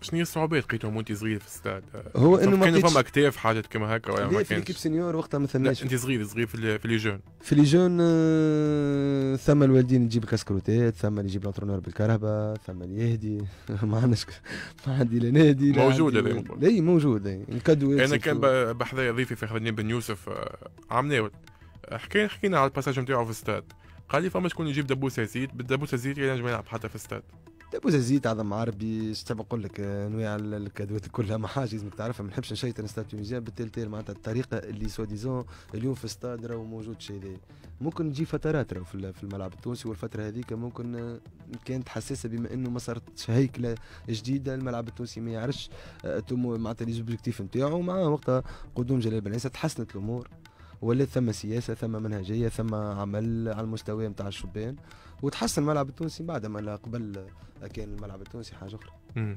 شنو هي الصعوبات لقيتهم وانت صغير في الاستاد؟ هو يعني انه ما كانش فما اكتاف حاجات كما هكا ولا ما كانش؟ في ليكيب سينيور وقتها ما ثماش انت صغير صغير في, في لي جون في لي جون آه، ثم الوالدين يجيب كاسكروتات ثم اللي يجيب لونترونور بالكهرباء ثم اللي يهدي ما عندناش ما عندي لا نادي موجود هذا اي موجود اي نكدو انا كان بحذايا ضيفي في خدمه بن يوسف آه، عمناول حكينا حكينا على الباساج نتاعو في الاستاد قال لي فما شكون يجيب دبوسه زيت بالدبوسه زيت يعني ينجم يلعب حتى في الاستاد ابو زيد عظم عربي شتاب نقول لك انواع آه، الكادوات كلها ما حاجه لازمك تعرفها ما نحبش نشيطن ستاد تونيزيان بالتالي معناتها الطريقه اللي سوا ديزون اليوم في ستاد راهو موجود شيء ذا ممكن تجي فترات راهو في الملعب التونسي والفتره هذيك ممكن آه، كانت حساسه بما انه ما صارتش هيكله جديده الملعب التونسي ما يعرفش آه، معناتها ليزوبجيكتيف نتاعو مع وقتها قدوم جلال بن عيسى تحسنت الامور ولات ثم سياسه ثم منهجيه ثم عمل على المستوى نتاع الشبان وتحسن الملعب التونسي بعد ما قبل كان الملعب التونسي حاجه اخرى